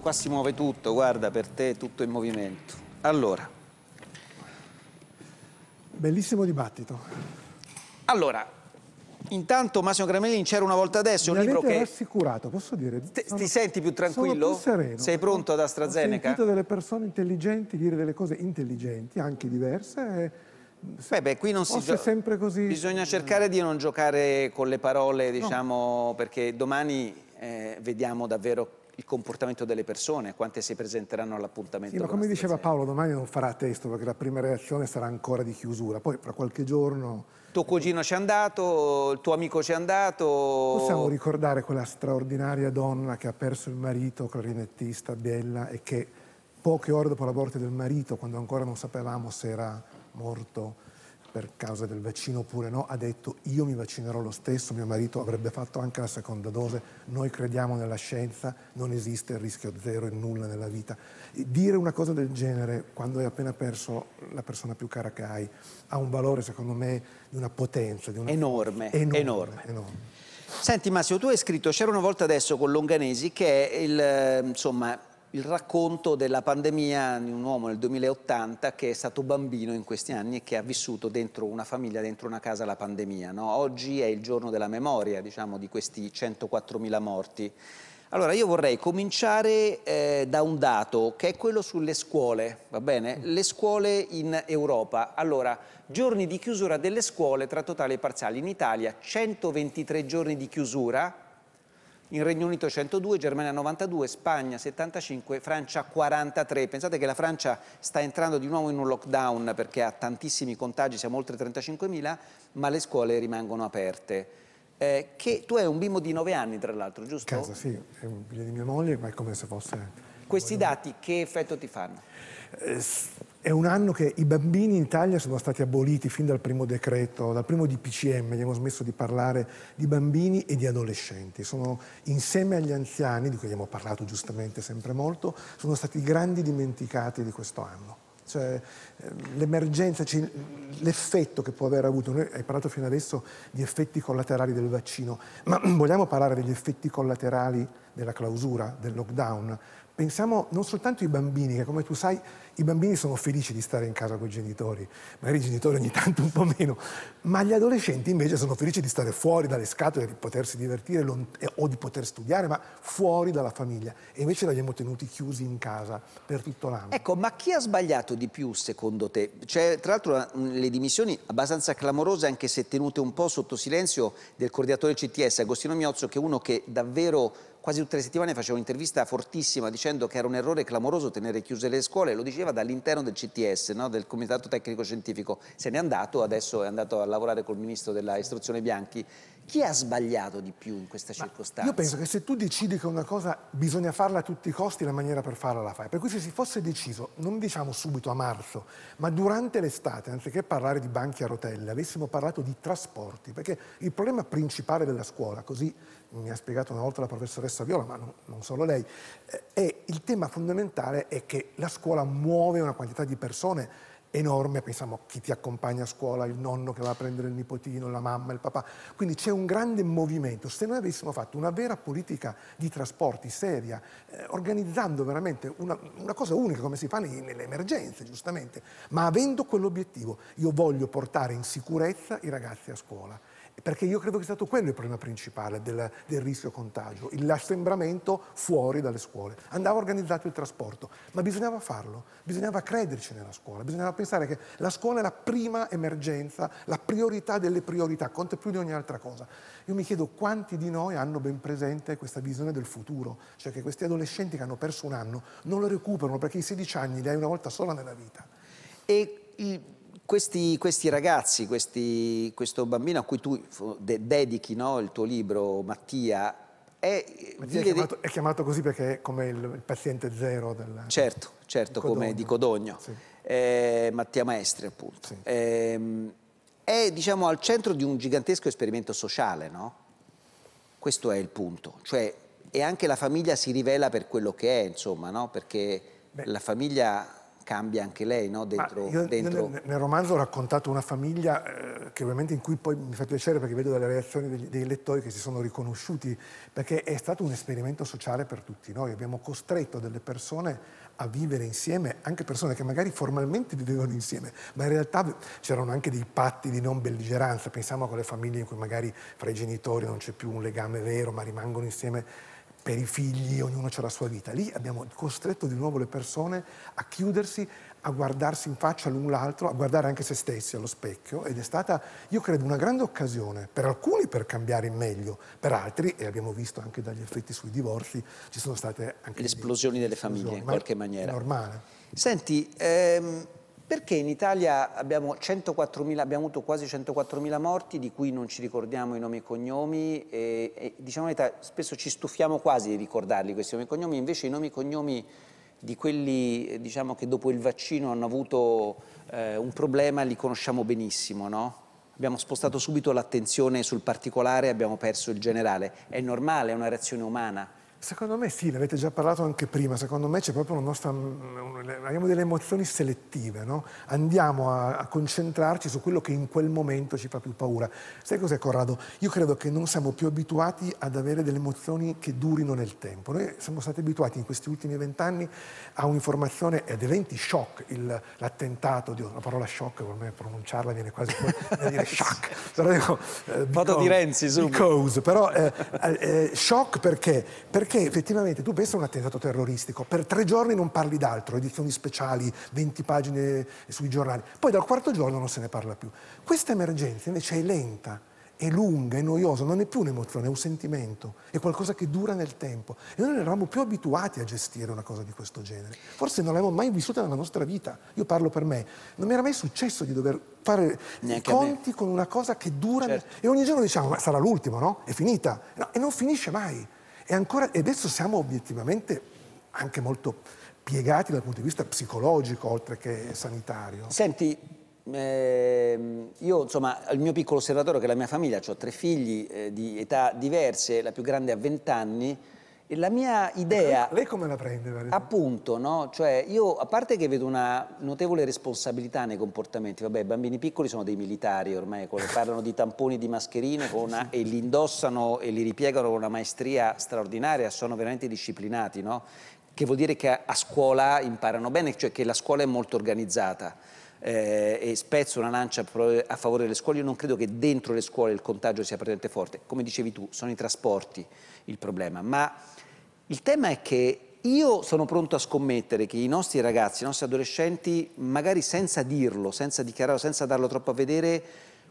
Qua si muove tutto, guarda, per te è tutto in movimento. Allora. Bellissimo dibattito. Allora, intanto Massimo Gramelin c'era una volta adesso, Mi un libro che... rassicurato, posso dire. Ti, sono... ti senti più tranquillo? Sono più sereno. Sei pronto ad AstraZeneca? Ho sentito delle persone intelligenti dire delle cose intelligenti, anche diverse, e... Beh, beh, qui non si gioca sempre così. Bisogna cercare di non giocare con le parole, diciamo, no. perché domani eh, vediamo davvero il comportamento delle persone, quante si presenteranno all'appuntamento. Sì, ma come diceva Paolo, domani non farà testo perché la prima reazione sarà ancora di chiusura, poi fra qualche giorno... Tuo eh, cugino c'è andato, il tuo amico c'è andato... Possiamo ricordare quella straordinaria donna che ha perso il marito, clarinettista, Biella, e che poche ore dopo la morte del marito, quando ancora non sapevamo se era morto per causa del vaccino oppure no, ha detto io mi vaccinerò lo stesso, mio marito avrebbe fatto anche la seconda dose, noi crediamo nella scienza, non esiste il rischio zero e nulla nella vita. Dire una cosa del genere quando hai appena perso la persona più cara che hai ha un valore secondo me di una potenza, di una... Enorme, enorme. enorme. enorme. Senti Massimo, tu hai scritto, c'era una volta adesso con Longanesi, che è il, insomma, il racconto della pandemia di un uomo nel 2080 che è stato bambino in questi anni e che ha vissuto dentro una famiglia, dentro una casa la pandemia. No? Oggi è il giorno della memoria diciamo, di questi 104.000 morti. Allora io vorrei cominciare eh, da un dato che è quello sulle scuole, va bene? Mm. Le scuole in Europa. Allora, giorni di chiusura delle scuole tra totale e parziale. In Italia 123 giorni di chiusura in Regno Unito 102, Germania 92, Spagna 75, Francia 43. Pensate che la Francia sta entrando di nuovo in un lockdown perché ha tantissimi contagi, siamo oltre 35.000, ma le scuole rimangono aperte. Eh, che tu hai un bimbo di 9 anni, tra l'altro, giusto? Casa, sì, è un figlio di mia moglie, ma è come se fosse... Questi dati che effetto ti fanno? Eh, è un anno che i bambini in Italia sono stati aboliti fin dal primo decreto, dal primo DPCM, abbiamo smesso di parlare di bambini e di adolescenti. Sono insieme agli anziani, di cui abbiamo parlato giustamente sempre molto, sono stati i grandi dimenticati di questo anno. Cioè, eh, l'emergenza, cioè, l'effetto che può aver avuto, noi hai parlato fino adesso di effetti collaterali del vaccino, ma vogliamo parlare degli effetti collaterali della clausura, del lockdown? pensiamo non soltanto ai bambini, che come tu sai i bambini sono felici di stare in casa con i genitori, magari i genitori ogni tanto un po' meno, ma gli adolescenti invece sono felici di stare fuori dalle scatole, di potersi divertire eh, o di poter studiare, ma fuori dalla famiglia. E invece li abbiamo tenuti chiusi in casa per tutto l'anno. Ecco, ma chi ha sbagliato di più secondo te? C'è cioè, tra l'altro le dimissioni abbastanza clamorose, anche se tenute un po' sotto silenzio, del coordinatore CTS Agostino Miozzo, che è uno che davvero quasi tutte le settimane faceva un'intervista fortissima dicendo che era un errore clamoroso tenere chiuse le scuole, lo diceva dall'interno del CTS, no? del Comitato Tecnico Scientifico, se n'è andato, adesso è andato a lavorare col Ministro dell'Istruzione Bianchi chi ha sbagliato di più in questa Ma Io penso che se tu decidi che una cosa bisogna farla a tutti i costi, la maniera per farla la fai. Per cui se si fosse deciso, non diciamo subito a marzo, ma durante l'estate, anziché parlare di banchi a rotelle, avessimo parlato di trasporti, perché il problema principale della scuola, così mi ha spiegato una volta la professoressa Viola, ma non, non solo lei, eh, è il tema fondamentale è che la scuola muove una quantità di persone enorme, pensiamo a chi ti accompagna a scuola, il nonno che va a prendere il nipotino, la mamma, il papà. Quindi c'è un grande movimento. Se noi avessimo fatto una vera politica di trasporti seria, eh, organizzando veramente una, una, cosa unica come si fa nei, nelle emergenze, giustamente, ma avendo quell'obiettivo, io voglio portare in sicurezza i ragazzi a scuola. Perché io credo che sia stato quello il problema principale del, del rischio contagio, l'assembramento fuori dalle scuole. Andava organizzato il trasporto, ma bisognava farlo, bisognava crederci nella scuola, bisognava pensare che la scuola è la prima emergenza, la priorità delle priorità, conta più di ogni altra cosa. Io mi chiedo quanti di noi hanno ben presente questa visione del futuro, cioè che questi adolescenti che hanno perso un anno non lo recuperano perché i 16 anni li hai una volta sola nella vita. E i, questi, questi, ragazzi, questi, questo bambino a cui tu de dedichi no, il tuo libro, Mattia, è, Mattia è, chiamato, è, chiamato, così perché è come il, il paziente zero. Del, certo, certo, di come di Codogno. Sì eh, Mattia Maestri appunto. Sì. Eh, è diciamo, al centro di un gigantesco esperimento sociale, no? Questo è il punto, cioè, e anche la famiglia si rivela per quello che è, insomma, no? Perché Beh. la famiglia cambia anche lei no? dentro, io, dentro... Nel, nel, romanzo ho raccontato una famiglia eh, che ovviamente in cui poi mi fa piacere perché vedo dalle reazioni degli, dei lettori che si sono riconosciuti perché è stato un esperimento sociale per tutti noi, abbiamo costretto delle persone a vivere insieme, anche persone che magari formalmente vivevano insieme, ma in realtà c'erano anche dei patti di non belligeranza, pensiamo a quelle famiglie in cui magari fra i genitori non c'è più un legame vero ma rimangono insieme per i figli, ognuno ha la sua vita. Lì abbiamo costretto di nuovo le persone a chiudersi, a guardarsi in faccia l'un l'altro, a guardare anche se stessi allo specchio ed è stata, io credo, una grande occasione per alcuni per cambiare in meglio, per altri, e abbiamo visto anche dagli effetti sui divorzi, ci sono state anche... Le esplosioni delle famiglie, in qualche maniera. Normale. Senti, ehm perché in Italia abbiamo, 104.000, abbiamo avuto quasi 104.000 morti di cui non ci ricordiamo i nomi e cognomi e, e diciamo verità, spesso ci stufiamo quasi di ricordarli questi nomi e cognomi, invece i nomi e cognomi di quelli diciamo, che dopo il vaccino hanno avuto eh, un problema li conosciamo benissimo, no? Abbiamo spostato subito l'attenzione sul particolare e abbiamo perso il generale. È normale, è una reazione umana. Secondo me sì, l'avete già parlato anche prima, secondo me c'è proprio una nostra, mm, abbiamo delle emozioni selettive, no? andiamo a, a, concentrarci su quello che in quel momento ci fa più paura. Sai cos'è Corrado? Io credo che non siamo più abituati ad avere delle emozioni che durino nel tempo, noi siamo stati abituati in questi ultimi vent'anni a un'informazione ed eventi shock, il, l'attentato, Dio, la parola shock per me pronunciarla viene quasi a dire shock, eh, Vado eh, di Renzi, su. Because, però eh, eh, eh, shock perché? Perché perché effettivamente tu pensi a un attentato terroristico, per tre giorni non parli d'altro, edizioni speciali, 20 pagine sui giornali, poi dal quarto giorno non se ne parla più. Questa emergenza invece è lenta, è lunga, è noiosa, non è più un'emozione, è un sentimento, è qualcosa che dura nel tempo. E noi non eravamo più abituati a gestire una cosa di questo genere. Forse non l'avevamo mai vissuta nella nostra vita. Io parlo per me. Non mi era mai successo di dover fare Neanche conti con una cosa che dura. Certo. E ogni giorno diciamo, ma sarà l'ultimo, no? È finita. No, e non finisce mai. E, ancora, e adesso siamo obiettivamente anche molto piegati dal punto di vista psicologico oltre che sanitario. Senti, eh, io insomma al mio piccolo osservatorio che è la mia famiglia, ho tre figli eh, di età diverse, la più grande ha 20 anni, la mia idea... Ecco, lei come la prende? Valeria? Appunto, no? Cioè, io, a parte che vedo una notevole responsabilità nei comportamenti, vabbè, i bambini piccoli sono dei militari ormai, parlano di tamponi, di mascherine una, e li indossano e li ripiegano con una maestria straordinaria, sono veramente disciplinati, no? Che vuol dire che a scuola imparano bene, cioè che la scuola è molto organizzata. Eh, e spezzo una lancia a favore delle scuole, io non credo che dentro le scuole il contagio sia presente forte. Come dicevi tu, sono i trasporti il problema, ma il tema è che io sono pronto a scommettere che i nostri ragazzi, i nostri adolescenti, magari senza dirlo, senza dichiararlo, senza darlo troppo a vedere,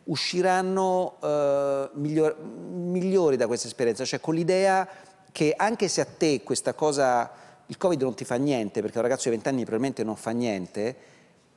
usciranno eh, miglior migliori da questa esperienza, cioè con l'idea che anche se a te questa cosa, il Covid non ti fa niente, perché un ragazzo di 20 anni probabilmente non fa niente,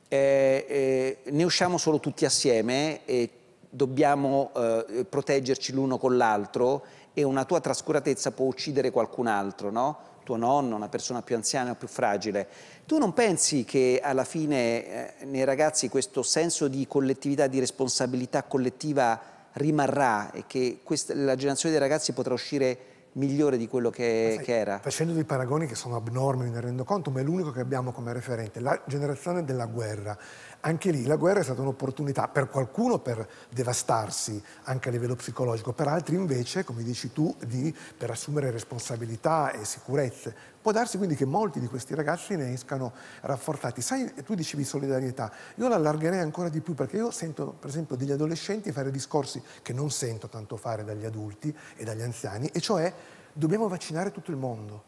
eh, eh, ne usciamo solo tutti assieme e dobbiamo eh, proteggerci l'uno con l'altro e una tua trascuratezza può uccidere qualcun altro, no? tuo nonno, una persona più anziana o più fragile. Tu non pensi che alla fine eh, nei ragazzi questo senso di collettività, di responsabilità collettiva rimarrà e che questa, la generazione dei ragazzi potrà uscire migliore di quello che, sai, che, era. Facendo dei paragoni che sono abnormi, me ne rendo conto, ma è l'unico che abbiamo come referente, la generazione della guerra. Anche lì la guerra è stata un'opportunità per qualcuno per devastarsi anche a livello psicologico, per altri invece, come dici tu, di, per assumere responsabilità e sicurezze. Può darsi quindi che molti di questi ragazzi ne escano rafforzati. Sai, tu dicevi solidarietà, io l'allargherei ancora di più perché io sento per esempio degli adolescenti fare discorsi che non sento tanto fare dagli adulti e dagli anziani, e cioè dobbiamo vaccinare tutto il mondo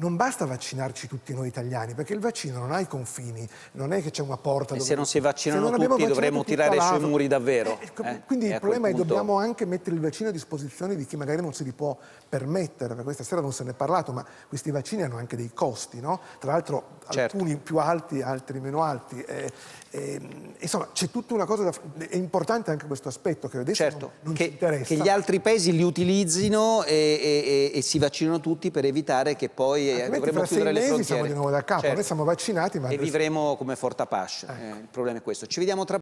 non basta vaccinarci tutti noi italiani, perché il vaccino non ha i confini, non è che c'è una porta... E dove... se non si vaccinano non tutti dovremmo tirare sui muri davvero. Eh, ecco, eh, quindi ecco il problema è che dobbiamo anche mettere il vaccino a disposizione di chi magari non se li può permettere, perché questa sera non se ne è parlato, ma questi vaccini hanno anche dei costi, no? Tra l'altro certo. alcuni più alti, altri meno alti. Eh, insomma, c'è tutta una cosa da... È importante anche questo aspetto che adesso certo, non, non che, interessa. Che gli altri paesi li utilizzino e, e, e, e si vaccinano tutti per evitare che poi e dovremo chiudere le frontiere. siamo di nuovo da capo, certo. noi siamo vaccinati. Ma e vivremo come Fortapasce, ecco. eh, il problema è questo. Ci vediamo tra